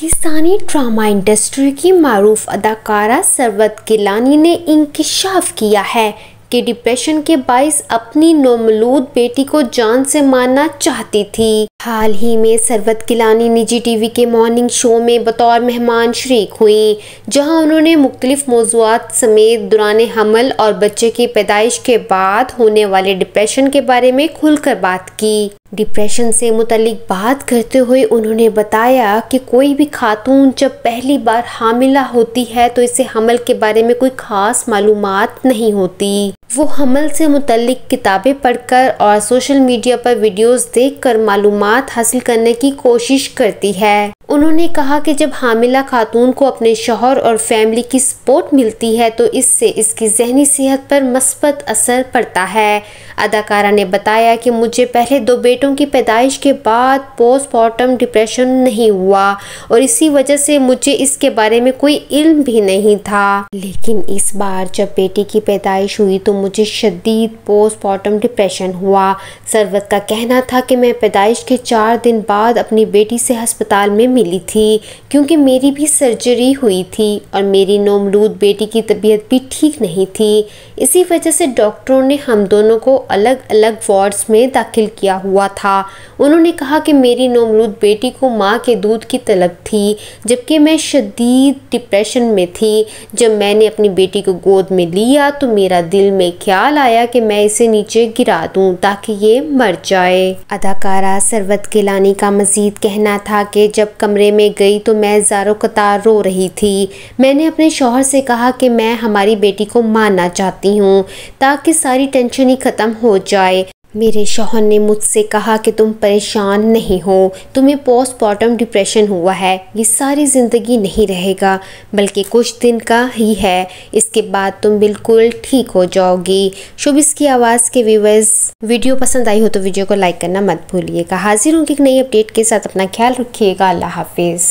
Pakistani drama industry की मरूफ अदाकारा सरवत गिलानी ने इंकशाफ किया है कि डिप्रेशन के बायस अपनी नोमलूद बेटी को जान से मारना चाहती थी हाल ही में सरवत गिलानी निजी टीवी के मॉर्निंग शो में बतौर मेहमान शरीक हुई जहां उन्होंने मुख्तलिफ मौजूद समेत दौरान हमल और बच्चे की पैदाइश के बाद होने वाले डिप्रेशन के बारे में खुलकर बात की डिप्रेशन से मुतलिक बात करते हुए उन्होंने बताया कि कोई भी खातून जब पहली बार हामिला होती है तो इसे हमल के बारे में कोई ख़ास मालूम नहीं होती वो हमल से मुतलिक किताबें पढ़कर और सोशल मीडिया पर वीडियोस देखकर मालूम हासिल करने की कोशिश करती है उन्होंने कहा कि जब हामिला खातून को अपने शोहर और फैमिली की सपोर्ट मिलती है तो इससे इसकी जहनी सेहत पर मस्बत असर पड़ता है अदाकारा ने बताया कि मुझे पहले दो बेटे बेटों की पैदाइश के बाद पोस्टमार्टम डिप्रेशन नहीं हुआ और इसी वजह से मुझे इसके बारे में कोई इल्म भी नहीं था लेकिन इस बार जब बेटी की पैदाइश हुई तो मुझे शदीद पोस्टमार्टम डिप्रेशन हुआ सरवत का कहना था कि मैं पैदाइश के चार दिन बाद अपनी बेटी से हस्पताल में मिली थी क्योंकि मेरी भी सर्जरी हुई थी और मेरी नोमलूद बेटी की तबीयत भी ठीक नहीं थी इसी वजह से डॉक्टरों ने हम दोनों को अलग अलग वार्ड्स में दाखिल किया हुआ था उन्होंने कहा कि मेरी नोमरूद बेटी को माँ के दूध की तलब थी जबकि मैं शदीद डिप्रेशन में थी जब मैंने अपनी बेटी को गोद में लिया तो मेरा दिल में ख्याल आया कि मैं इसे नीचे गिरा दूँ ताकि ये मर जाए अदाकारा सरवत गिलानी का मज़ीद कहना था कि जब कमरे में गई तो मैं ज़ारो कतार रो रही थी मैंने अपने शोहर से कहा कि मैं हमारी बेटी को मारना चाहती हूँ ताकि सारी टेंशन ही ख़त्म हो जाए मेरे शोहर ने मुझसे कहा कि तुम परेशान नहीं हो तुम्हें पोस्टमार्टम डिप्रेशन हुआ है ये सारी ज़िंदगी नहीं रहेगा बल्कि कुछ दिन का ही है इसके बाद तुम बिल्कुल ठीक हो जाओगी शुभ इसकी आवाज़ के व्यूवर्स वीडियो पसंद आई हो तो वीडियो को लाइक करना मत भूलिएगा हाजिर होंगे एक नई अपडेट के साथ अपना ख्याल रखिएगा अल्लाह हाफिज़